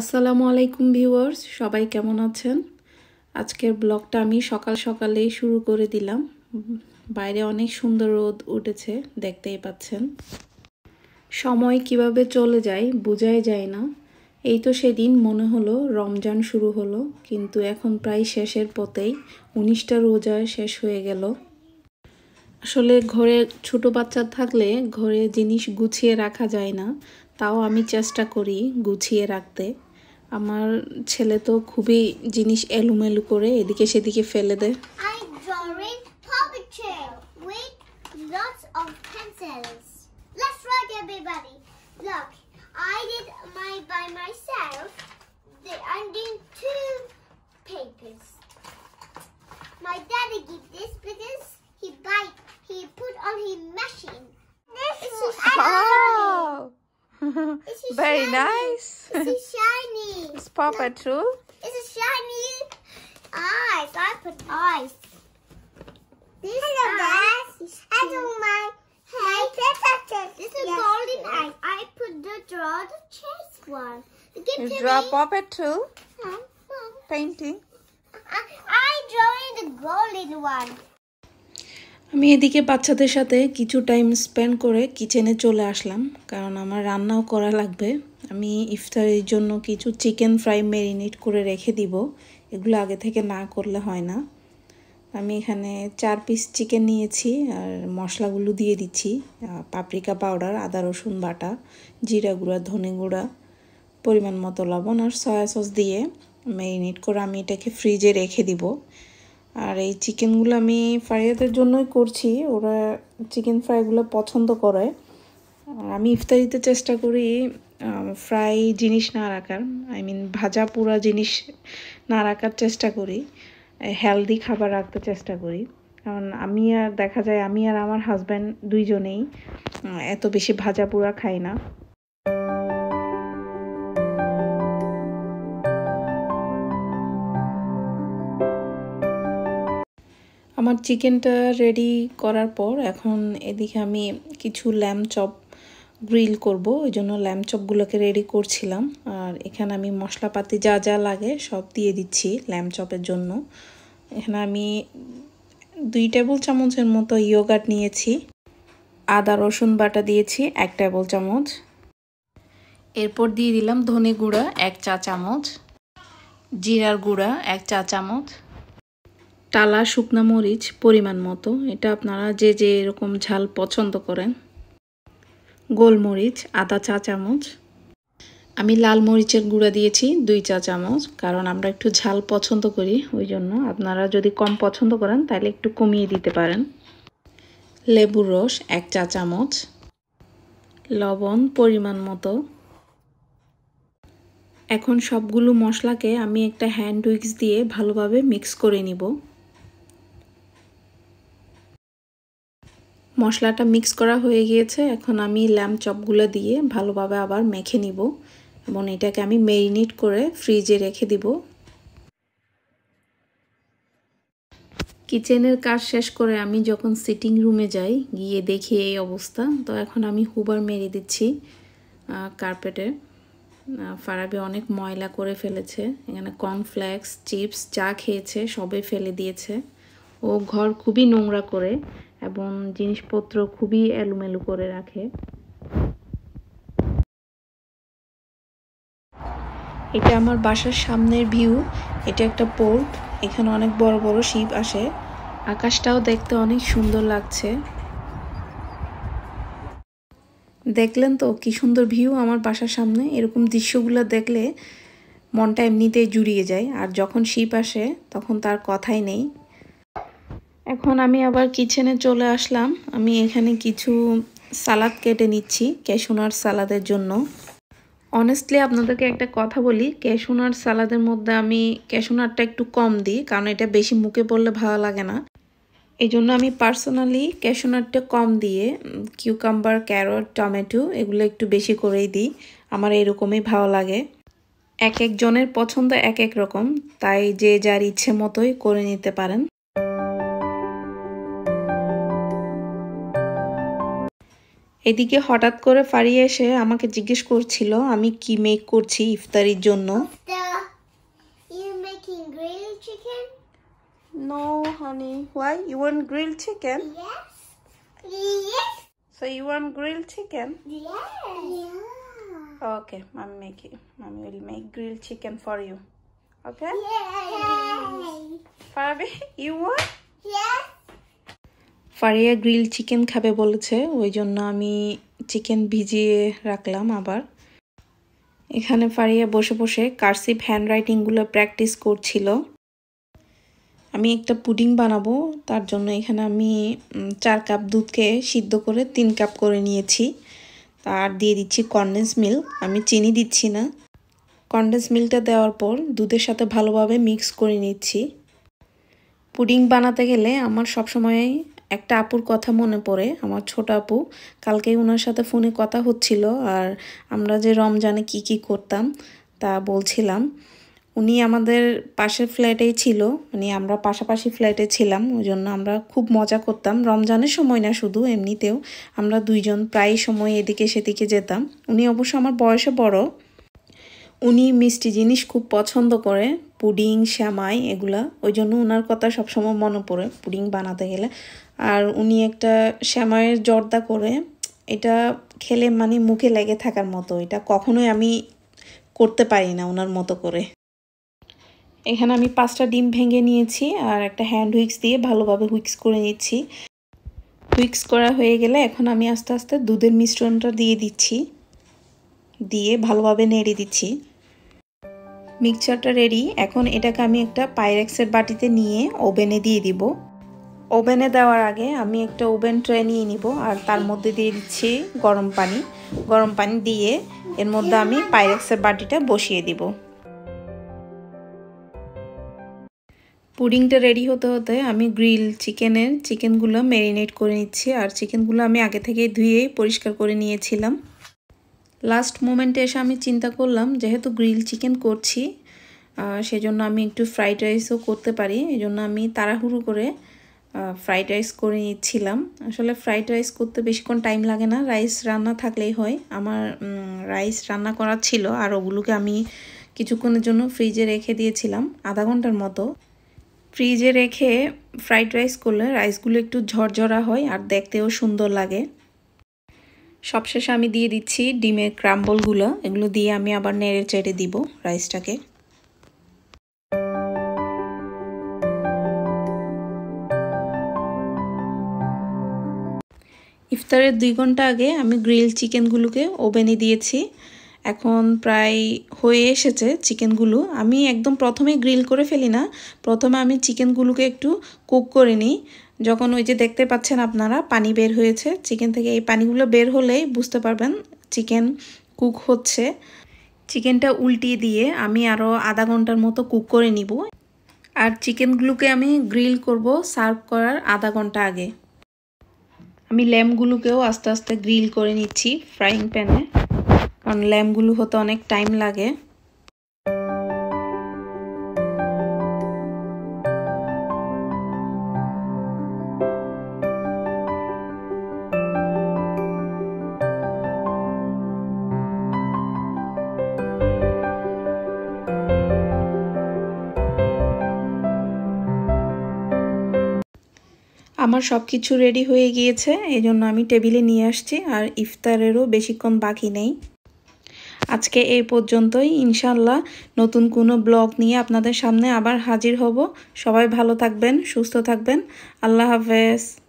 আসসালামু আলাইকুম ভিউয়ার্স সবাই কেমন আছেন আজকের ব্লগটা আমি সকাল সকালেই শুরু করে দিলাম বাইরে অনেক সুন্দর রোদ উঠেছে দেখতেই পাচ্ছেন সময় কিভাবে চলে যায় বোঝাই যায় না এই তো সেদিন মনে হলো রমজান শুরু হলো কিন্তু এখন প্রায় শেষের পথেই উনিশটা রোজা শেষ হয়ে গেল আসলে ঘরে ছোট বাচ্চা থাকলে ঘরে জিনিস গুছিয়ে রাখা যায় না তাও আমি চেষ্টা করি গুছিয়ে রাখতে আমার ছেলে তো খুবই জিনিস এলুমেলু করে এদিকে সেদিকে ফেলে দেয় I my myself. My this he He put machine. Very nice. Paw Patrol? It's a shiny eyes. I put eyes. This Hello, guys. I do my my preferences. This is yes. golden eyes. I put the draw the chase one. Give you draw me. Paw Patrol? Painting. I, I drawing the golden one. আমি এদিকে বাচ্চাদের সাথে কিছু time spend করে কিচেনে চলে আসলাম কারণ আমার রান্নাও করা লাগবে আমি ইফতারের জন্য কিছু চিকেন ফ্রাই মেরিনেট করে রেখে দিব এগুলো আগে থেকে না করলে হয় না আমি এখানে চার পিস চিকেন নিয়েছি আর মশলাগুলো দিয়ে দিচ্ছি পাপরিকা পাউডার আদা রসুন বাটা জিরা গুঁড়া ধনে গুঁড়া পরিমাণ মতো লবণ আর সয়া সস দিয়ে মেরিনেট করে আমি এটাকে ফ্রিজে রেখে দিব আর এই চিকেনগুলো আমি ফারিয়াদের জন্যই করছি ওরা চিকেন ফ্রাইগুলো পছন্দ করে আমি ইফতারিতে চেষ্টা করি ফ্রাই জিনিস না রাখার আই মিন ভাজা পোড়া জিনিস না রাখার চেষ্টা করি হেলদি খাবার রাখতে চেষ্টা করি কারণ আমি আর দেখা যায় আমি আর আমার হাজব্যান্ড দুইজনেই এত বেশি ভাজা পোড়া খাই না আমার চিকেনটা রেডি করার পর এখন এদিকে আমি কিছু ল্যাম চপ গ্রিল করব ওই জন্য ল্যাম চপগুলোকে রেডি করছিলাম আর এখানে আমি মশলাপাতি যা যা লাগে সব দিয়ে দিচ্ছি ল্যাম চপের জন্য এখানে আমি দুই টেবিল চামচের মতো ইয়োগাট নিয়েছি আদা রসুন বাটা দিয়েছি এক টেবিল চামচ এরপর দিয়ে দিলাম ধনে গুঁড়া এক চা চামচ জিরার গুঁড়া এক চা চামচ টালা শুকনো মরিচ পরিমাণ মতো এটা আপনারা যে যে এরকম ঝাল পছন্দ করেন গোলমরিচ আদা চা চামচ আমি লাল মরিচের গুঁড়া দিয়েছি দুই চা চামচ কারণ আমরা একটু ঝাল পছন্দ করি ওই জন্য আপনারা যদি কম পছন্দ করেন তাহলে একটু কমিয়ে দিতে পারেন লেবুর রস এক চা চামচ লবণ পরিমাণ মতো এখন সবগুলো মশলাকে আমি একটা হ্যান্ড উইক্স দিয়ে ভালোভাবে মিক্স করে নিব মশলাটা মিক্স করা হয়ে গিয়েছে এখন আমি ল্যাম্প চপগুলো দিয়ে ভালোভাবে আবার মেখে নিব এবং এটাকে আমি মেরিনেট করে ফ্রিজে রেখে দিব কিচেনের কাজ শেষ করে আমি যখন সিটিং রুমে যাই গিয়ে দেখি এই অবস্থা তো এখন আমি হুবার মেরে দিচ্ছি কার্পেটে ফারাবি অনেক ময়লা করে ফেলেছে এখানে কর্নফ্লেক্স চিপস চা খেয়েছে সবে ফেলে দিয়েছে ও ঘর খুবই নোংরা করে এবং জিনিসপত্র খুবই এলোমেলো করে রাখে এটা আমার বাসার সামনের ভিউ এটা একটা পোর্ট এখানে অনেক বড় বড় শিব আসে আকাশটাও দেখতে অনেক সুন্দর লাগছে দেখলেন তো কি সুন্দর ভিউ আমার বাসার সামনে এরকম দৃশ্যগুলো দেখলে মনটা এমনিতেই জুড়িয়ে যায় আর যখন শিব আসে তখন তার কথাই নেই এখন আমি আবার কিচেনে চলে আসলাম আমি এখানে কিছু সালাদ কেটে নিচ্ছি ক্যাশুনার সালাদের জন্য অনেস্টলি আপনাদেরকে একটা কথা বলি ক্যাশুনার সালাদের মধ্যে আমি ক্যাশুনারটা একটু কম দিই কারণ এটা বেশি মুখে পড়লে ভালো লাগে না এই জন্য আমি পার্সোনালি ক্যাশুনারটা কম দিয়ে কিউকাম্বার ক্যারট টমেটো এগুলো একটু বেশি করেই দিই আমার এরকমই ভালো লাগে এক একজনের পছন্দ এক এক রকম তাই যে যার ইচ্ছে মতোই করে নিতে পারেন এদিকে হঠাৎ করে ফারিয়া এসে আমাকে জিজ্ঞেস করছিল আমি কি মেক করছি ইফতারির জন্য No, honey. Why? You want grilled chicken? Yes. Yes. So you want grilled chicken? Yes. Yeah. Okay, mom make it. Mom will make grilled chicken for you. Okay? Yes. Fabi, you want? Yes. Faria grill chicken খাবে বলেছে ওই জন্য আমি chicken ভিজিয়ে রাখলাম আবার এখানে ফারিয়া বসে বসে কার্সিভ হ্যান্ড রাইটিংগুলো প্র্যাকটিস করছিল আমি একটা পুডিং বানাবো তার জন্য এখানে আমি চার কাপ দুধকে সিদ্ধ করে তিন কাপ করে নিয়েছি আর দিয়ে দিচ্ছি কনডেন্স মিল্ক আমি চিনি দিচ্ছি না কনডেন্স মিল্কটা দেওয়ার পর দুধের সাথে ভালোভাবে মিক্স করে নিচ্ছি পুডিং বানাতে গেলে আমার সবসময় একটা আপুর কথা মনে পড়ে আমার ছোট আপু কালকে ওনার সাথে ফোনে কথা হচ্ছিল আর আমরা যে রমজানে কি কি করতাম তা বলছিলাম উনি আমাদের পাশের ফ্ল্যাটেই ছিল মানে আমরা পাশাপাশি ফ্ল্যাটে ছিলাম ওই জন্য আমরা খুব মজা করতাম রমজানের সময় না শুধু এমনিতেও আমরা দুইজন প্রায় সময় এদিকে সেদিকে যেতাম উনি অবশ্য আমার বয়সে বড় উনি মিষ্টি জিনিস খুব পছন্দ করে পুডিং শ্যামাই এগুলা ওই জন্য ওনার কথা সবসময় মনে পড়ে পুডিং বানাতে গেলে আর উনি একটা শ্যামাইয়ের জর্দা করে এটা খেলে মানে মুখে লেগে থাকার মতো এটা কখনোই আমি করতে পারি না ওনার মতো করে এখানে আমি পাঁচটা ডিম ভেঙে নিয়েছি আর একটা হ্যান্ড হুইক্স দিয়ে ভালোভাবে হুইক্স করে নিচ্ছি হুইক্স করা হয়ে গেলে এখন আমি আস্তে আস্তে দুধের মিশ্রণটা দিয়ে দিচ্ছি দিয়ে ভালোভাবে নেড়ে দিচ্ছি মিক্সচারটা রেডি এখন এটাকে আমি একটা পাইরেক্সের বাটিতে নিয়ে ওভেনে দিয়ে দিব ওভেনে দেওয়ার আগে আমি একটা ওভেন ট্রে নিয়ে নিব আর তার মধ্যে দিয়ে দিচ্ছি গরম পানি গরম পানি দিয়ে এর মধ্যে আমি পাইরেক্সের বাটিটা বসিয়ে দিব পুডিংটা রেডি হতে হতে আমি গ্রিল চিকেনের চিকেনগুলো ম্যারিনেট করে নিচ্ছি আর চিকেনগুলো আমি আগে থেকে ধুয়ে পরিষ্কার করে নিয়েছিলাম লাস্ট মোমেন্টে এসে আমি চিন্তা করলাম যেহেতু গ্রিল চিকেন করছি সেজন্য আমি একটু ফ্রাইড রাইসও করতে পারি এই জন্য আমি তাড়াহুড়ো করে ফ্রাইড রাইস করে নিচ্ছিলাম আসলে ফ্রাইড রাইস করতে বেশিক্ষণ টাইম লাগে না রাইস রান্না থাকলেই হয় আমার রাইস রান্না করা ছিল আর ওগুলোকে আমি কিছুক্ষণের জন্য ফ্রিজে রেখে দিয়েছিলাম আধা ঘন্টার মতো ফ্রিজে রেখে ফ্রাইড রাইস করলে রাইসগুলো একটু ঝরঝরা হয় আর দেখতেও সুন্দর লাগে সবশেষে আমি দিয়ে দিচ্ছি ডিমের ক্রাম্বলগুলো এগুলো দিয়ে আমি আবার নেড়ে চেড়ে দিব রাইসটাকে ইফতারের দুই ঘন্টা আগে আমি গ্রিল চিকেনগুলোকে ওভেনে দিয়েছি এখন প্রায় হয়ে এসেছে চিকেনগুলো আমি একদম প্রথমে গ্রিল করে ফেলি না প্রথমে আমি চিকেনগুলোকে একটু কুক করে নিই যখন ওই যে দেখতে পাচ্ছেন আপনারা পানি বের হয়েছে চিকেন থেকে এই পানিগুলো বের হলেই বুঝতে পারবেন চিকেন কুক হচ্ছে চিকেনটা উল্টিয়ে দিয়ে আমি আরও আধা ঘন্টার মতো কুক করে নিব আর চিকেনগুলোকে আমি গ্রিল করব সার্ভ করার আধা ঘন্টা আগে আমি ল্যাম্পগুলোকেও আস্তে আস্তে গ্রিল করে নিচ্ছি ফ্রাইং প্যানে কারণ ল্যাম্পগুলো হতে অনেক টাইম লাগে আমার সব কিছু রেডি হয়ে গিয়েছে এই জন্য আমি টেবিলে নিয়ে আসছি আর ইফতারেরও বেশিক্ষণ বাকি নেই আজকে এই পর্যন্তই ইনশাল্লাহ নতুন কোনো ব্লগ নিয়ে আপনাদের সামনে আবার হাজির হব সবাই ভালো থাকবেন সুস্থ থাকবেন আল্লাহ হাফেজ